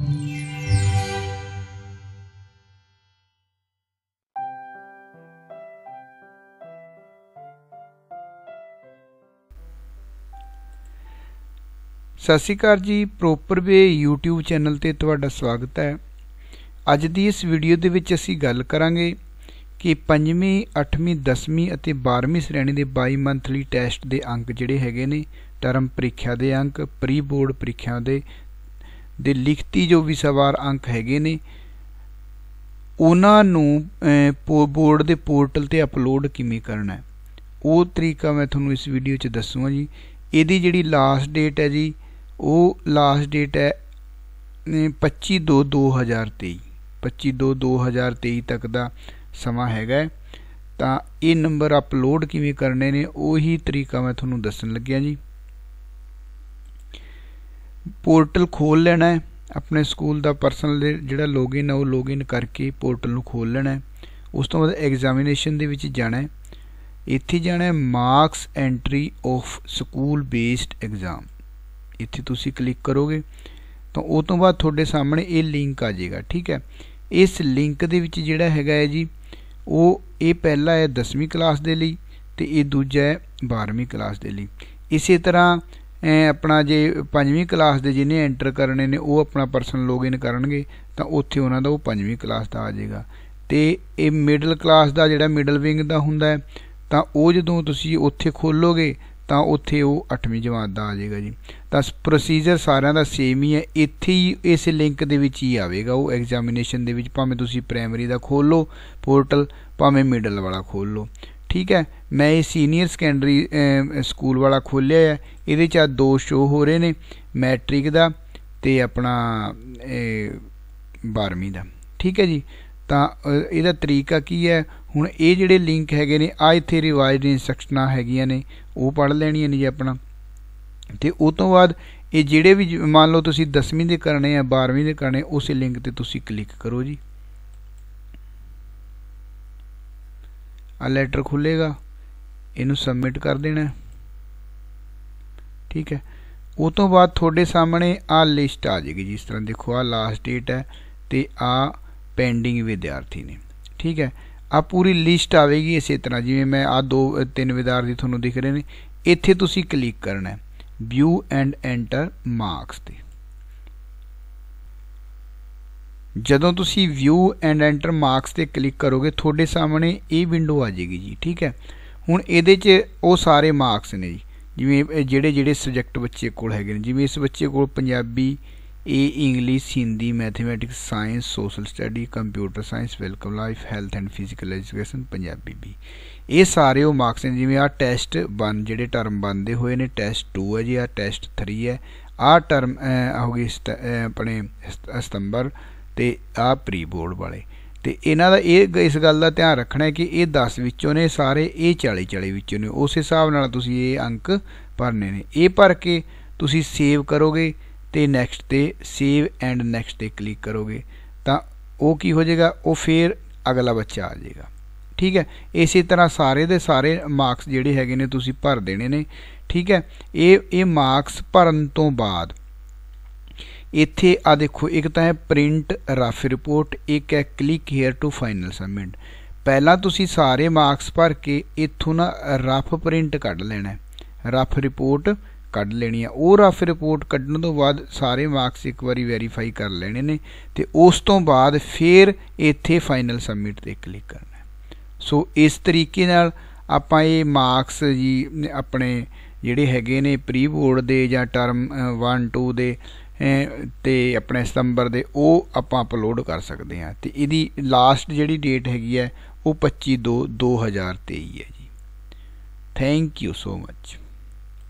ਸਤਿ ਸ਼੍ਰੀ ਅਕਾਲ ਜੀ proper way YouTube channel ਤੇ ਤੁਹਾਡਾ ਸਵਾਗਤ ਹੈ ਅੱਜ ਦੀ ਇਸ ਵੀਡੀਓ ਦੇ ਵਿੱਚ ਅਸੀਂ ਗੱਲ ਕਰਾਂਗੇ ਕਿ 5ਵੀਂ 8ਵੀਂ 10ਵੀਂ ਅਤੇ 12ਵੀਂ ਸ਼੍ਰੇਣੀ ਦੇ 22 ਮੰਥਲੀ ਟੈਸਟ ਦੇ ਅੰਕ ਜਿਹੜੇ ਹੈਗੇ ਨੇ ਟਰਮ ਪ੍ਰੀਖਿਆ ਦੇ ਅੰਕ ਪ੍ਰੀ ਬੋਰਡ ਪ੍ਰੀਖਿਆ ਦੇ ਦੇ ਲਿਖਤੀ ਜੋ ਵੀ ਸਵਾਰ ਅੰਕ ਹੈਗੇ ਨੇ ਉਹਨਾਂ ਨੂੰ ਬੋਰਡ ਦੇ ਪੋਰਟਲ ਤੇ ਅਪਲੋਡ ਕਿਵੇਂ ਕਰਨਾ ਹੈ ਉਹ ਤਰੀਕਾ ਮੈਂ ਤੁਹਾਨੂੰ ਇਸ ਵੀਡੀਓ 'ਚ ਦੱਸੂਗਾ ਜੀ ਇਹਦੀ ਜਿਹੜੀ ਲਾਸਟ ਡੇਟ ਹੈ ਜੀ ਉਹ ਲਾਸਟ ਡੇਟ ਹੈ 25 2 2023 25 2 2023 ਤੱਕ ਦਾ ਸਮਾਂ ਹੈਗਾ ਤਾਂ ਇਹ ਨੰਬਰ ਅਪਲੋਡ ਕਿਵੇਂ ਕਰਨੇ ਨੇ ਉਹੀ ਤਰੀਕਾ ਮੈਂ ਤੁਹਾਨੂੰ ਦੱਸਣ ਲੱਗਿਆ ਜੀ ਪੋਰਟਲ ਖੋਲ ਲੈਣਾ ਹੈ ਆਪਣੇ ਸਕੂਲ ਦਾ ਪਰਸਨਲ ਜਿਹੜਾ ਲੌਗਇਨ ਹੈ ਉਹ ਲੌਗਇਨ ਕਰਕੇ ਪੋਰਟਲ ਨੂੰ ਖੋਲ ਲੈਣਾ ਹੈ ਉਸ ਤੋਂ ਬਾਅਦ ਐਗਜ਼ਾਮੀਨੇਸ਼ਨ ਦੇ ਵਿੱਚ ਜਾਣਾ ਹੈ ਇੱਥੇ ਜਾਣਾ ਹੈ marks entry of school based exam ਇੱਥੇ ਤੁਸੀਂ ਕਲਿੱਕ ਕਰੋਗੇ ਤਾਂ ਉਹ ਤੋਂ ਬਾਅਦ ਤੁਹਾਡੇ ਸਾਹਮਣੇ ਇਹ ਲਿੰਕ ਆ ਜਾਏਗਾ ਠੀਕ ਹੈ ਇਸ ਲਿੰਕ ਦੇ ਵਿੱਚ ਜਿਹੜਾ ਹੈਗਾ ਹੈ ਜੀ ਉਹ ਇਹ ਪਹਿਲਾ ਹੈ 10ਵੀਂ ਕਲਾਸ ਦੇ ਲਈ ਤੇ ਇਹ ਦੂਜਾ ਹੈ 12ਵੀਂ ਕਲਾਸ ਦੇ ਲਈ ਇਸੇ ਤਰ੍ਹਾਂ ਐ ਆਪਣਾ ਜੇ ਪੰਜਵੀਂ ਕਲਾਸ ਦੇ ਜਿਹਨੇ ਐਂਟਰ ਕਰਨੇ ਨੇ ਉਹ ਆਪਣਾ ਪਰਸਨਲ ਲੌਗਇਨ ਕਰਨਗੇ ਤਾਂ ਉੱਥੇ ਉਹਨਾਂ ਦਾ ਉਹ ਪੰਜਵੀਂ ਕਲਾਸ ਦਾ ਆ ਜਾਏਗਾ ਤੇ ਇਹ ਮਿਡਲ ਕਲਾਸ ਦਾ ਜਿਹੜਾ ਮਿਡਲ ਵਿੰਗ ਦਾ ਹੁੰਦਾ ਤਾਂ ਉਹ ਜਦੋਂ ਤੁਸੀਂ ਉੱਥੇ ਖੋਲੋਗੇ ਤਾਂ ਉੱਥੇ ਉਹ 8ਵੀਂ ਜਮਾਤ ਦਾ ਆ ਜਾਏਗਾ ਜੀ ਤਾਂ ਪ੍ਰੋਸੀਜਰ ਸਾਰਿਆਂ ਦਾ ਸੇਮ ਹੀ ਹੈ ਇੱਥੇ ਹੀ ਇਸ ਲਿੰਕ ਦੇ ਵਿੱਚ ਹੀ ਆਵੇਗਾ ਉਹ ਐਗਜ਼ਾਮੀਨੇਸ਼ਨ ਦੇ ਵਿੱਚ ਭਾਵੇਂ ਤੁਸੀਂ ਪ੍ਰਾਇਮਰੀ ਦਾ ਖੋਲੋ ਪੋਰਟਲ ਭਾਵੇਂ ਮਿਡਲ ਵਾਲਾ ਖੋਲੋ ਠੀਕ ਹੈ ਮੈਂ ਇਹ ਸੀਨੀਅਰ ਸੈਕੰਡਰੀ ਸਕੂਲ ਵਾਲਾ ਖੋਲਿਆ ਹੈ ਇਹਦੇ ਚ ਆ ਦੋ ਸ਼ੋ ਹੋ ਰਹੇ ਨੇ ਮੈਟ੍ਰਿਕ ਦਾ ਤੇ ਆਪਣਾ ਇਹ 12ਵੀਂ ਦਾ ਠੀਕ ਹੈ ਜੀ ਤਾਂ ਇਹਦਾ ਤਰੀਕਾ ਕੀ ਹੈ ਹੁਣ ਇਹ ਜਿਹੜੇ ਲਿੰਕ ਹੈਗੇ ਨੇ ਆ ਇੱਥੇ ਰਿਵਾਈਜ਼ਡ ਇਨਸਟਰਕਸ਼ਨਾਂ ਹੈਗੀਆਂ ਨੇ ਉਹ ਪੜ ਲੈਣੀਆਂ ਨੇ ਜੀ ਆਪਣਾ ਤੇ ਉਸ ਤੋਂ ਬਾਅਦ ਇਹ ਜਿਹੜੇ ਵੀ ਮੰਨ ਲਓ ਤੁਸੀਂ 10ਵੀਂ ਦੇ ਕਰਨੇ ਆ 12ਵੀਂ ਦੇ ਕਰਨੇ ਉਸੇ ਲਿੰਕ ਤੇ ਤੁਸੀਂ ਕਲਿੱਕ ਕਰੋ ਜੀ ਆ ਲੈਟਰ ਖੁੱਲੇਗਾ ਇਹਨੂੰ ਸਬਮਿਟ ਕਰ ਦੇਣਾ ਠੀਕ ਹੈ ਉਸ ਤੋਂ ਬਾਅਦ ਤੁਹਾਡੇ ਸਾਹਮਣੇ ਆ ਲਿਸਟ ਆ ਜਾਏਗੀ ਜਿਸ ਤਰ੍ਹਾਂ ਦੇਖੋ ਆ ਲਾਸਟ ਡੇਟ ਹੈ ਤੇ ਆ ਪੈਂਡਿੰਗ ਵਿਦਿਆਰਥੀ ਨੇ ਠੀਕ ਹੈ ਆ ਪੂਰੀ ਲਿਸਟ ਆਵੇਗੀ ਇਸੇ ਤਰ੍ਹਾਂ ਜਿਵੇਂ ਮੈਂ ਆ ਦੋ ਤਿੰਨ ਵਿਦਿਆਰਥੀ ਤੁਹਾਨੂੰ ਦਿਖ ਰਹੇ ਨੇ ਇੱਥੇ ਤੁਸੀਂ ਕਲਿੱਕ ਕਰਨਾ ਹੈ ਵਿਊ ਐਂਡ ਐਂਟਰ ਮਾਰਕਸ ਤੇ ਜਦੋਂ ਤੁਸੀਂ ਵਿਊ ਐਂਡ ਐਂਟਰ ਮਾਰਕਸ ਤੇ ਕਲਿੱਕ ਕਰੋਗੇ ਤੁਹਾਡੇ ਸਾਹਮਣੇ ਇਹ ਵਿੰਡੋ ਆ ਜਾਏਗੀ ਜੀ ਠੀਕ ਹੈ ਹੁਣ ਇਹਦੇ 'ਚ ਉਹ ਸਾਰੇ ਮਾਰਕਸ ਨੇ ਜੀ ਜਿਵੇਂ ਜਿਹੜੇ ਜਿਹੜੇ ਸਬਜੈਕਟ ਬੱਚੇ ਕੋਲ ਹੈਗੇ ਨੇ ਜਿਵੇਂ ਇਸ ਬੱਚੇ ਕੋਲ ਪੰਜਾਬੀ ਏ English Hindi mathematics science social study computer science welcome life health and physical education Punjabi ਵੀ ਇਹ ਸਾਰੇ ਉਹ ਮਾਰਕਸ ਨੇ ਜਿਵੇਂ ਆ ਟੈਸਟ 1 ਜਿਹੜੇ ਟਰਮ ਬੰਦੇ ਹੋਏ ਨੇ ਟੈਸਟ 2 ਹੈ ਜੀ ਆ ਟੈਸਟ 3 ਹੈ ਆ ਟਰਮ ਹੋ ਗਈ ਆਪਣੇ ਸਤੰਬਰ ਤੇ ਆ ਪ੍ਰੀ ਬੋਰਡ ਵਾਲੇ ਤੇ ਇਹਨਾਂ ਦਾ ਇਹ ਇਸ ਗੱਲ ਦਾ ਧਿਆਨ ਰੱਖਣਾ ਹੈ ਕਿ ਇਹ 10 ਵਿੱਚੋਂ ਨੇ ਸਾਰੇ ਇਹ 40 40 ਵਿੱਚੋਂ ਨੇ ਉਸ ਹਿਸਾਬ ਨਾਲ ਤੁਸੀਂ ਇਹ ਅੰਕ ਭਰਨੇ ਨੇ ਇਹ ਭਰ ਕੇ ਤੁਸੀਂ ਸੇਵ ਕਰੋਗੇ ਤੇ ਨੈਕਸਟ ਤੇ ਸੇਵ ਐਂਡ ਨੈਕਸਟ ਤੇ ਕਲਿੱਕ ਕਰੋਗੇ ਤਾਂ ਉਹ ਕੀ ਹੋ ਜਾਏਗਾ ਉਹ ਫੇਰ ਅਗਲਾ ਬੱਚਾ ਆ ਜਾਏਗਾ ਠੀਕ ਹੈ ਇਸੇ ਤਰ੍ਹਾਂ ਸਾਰੇ ਦੇ ਸਾਰੇ ਮਾਰਕਸ ਜਿਹੜੇ ਹੈਗੇ ਨੇ ਤੁਸੀਂ ਭਰ ਦੇਣੇ ਨੇ ਠੀਕ ਹੈ ਇਹ ਇਹ ਮਾਰਕਸ ਭਰਨ ਤੋਂ ਬਾਅਦ ਇੱਥੇ ਆ ਦੇਖੋ ਇੱਕ ਤਾਂ ਹੈ ਪ੍ਰਿੰਟ ਰਫ ਰਿਪੋਰਟ ਇੱਕ ਹੈ click here to final submit ਪਹਿਲਾਂ ਤੁਸੀਂ ਸਾਰੇ ਮਾਰਕਸ ਭਰ ਕੇ ਇੱਥੋਂ ਨਾ ਰਫ ਪ੍ਰਿੰਟ ਕੱਢ ਲੈਣਾ ਰਫ ਰਿਪੋਰਟ ਕੱਢ ਲੈਣੀ ਆ ਉਹ ਰਫ ਰਿਪੋਰਟ ਕੱਢਣ ਤੋਂ ਬਾਅਦ ਸਾਰੇ ਮਾਰਕਸ ਇੱਕ ਵਾਰੀ ਵੈਰੀਫਾਈ ਕਰ ਲੈਣੇ ਨੇ ਤੇ ਉਸ ਤੋਂ ਬਾਅਦ ਫਿਰ ਇੱਥੇ ਫਾਈਨਲ ਸਬਮਿਟ ਤੇ ਕਲਿੱਕ ਕਰਨਾ ਸੋ ਇਸ ਤਰੀਕੇ ਨਾਲ ਆਪਾਂ ਇਹ ਮਾਰਕਸ ਜੀ ਆਪਣੇ ਜਿਹੜੇ ਹੈਗੇ ਨੇ ਪ੍ਰੀ ਬੋਰਡ ਦੇ ਜਾਂ ਟਰਮ 1 2 ਦੇ ਤੇ ਆਪਣੇ ਸਤੰਬਰ ਦੇ ਉਹ ਆਪਾਂ ਅਪਲੋਡ ਕਰ ਸਕਦੇ ਹਾਂ ਤੇ ਇਹਦੀ ਲਾਸਟ ਜਿਹੜੀ ਡੇਟ ਹੈਗੀ ਹੈ ਉਹ 25 2 2023 ਹੈ ਜੀ ਥੈਂਕ ਯੂ ਸੋ ਮਚ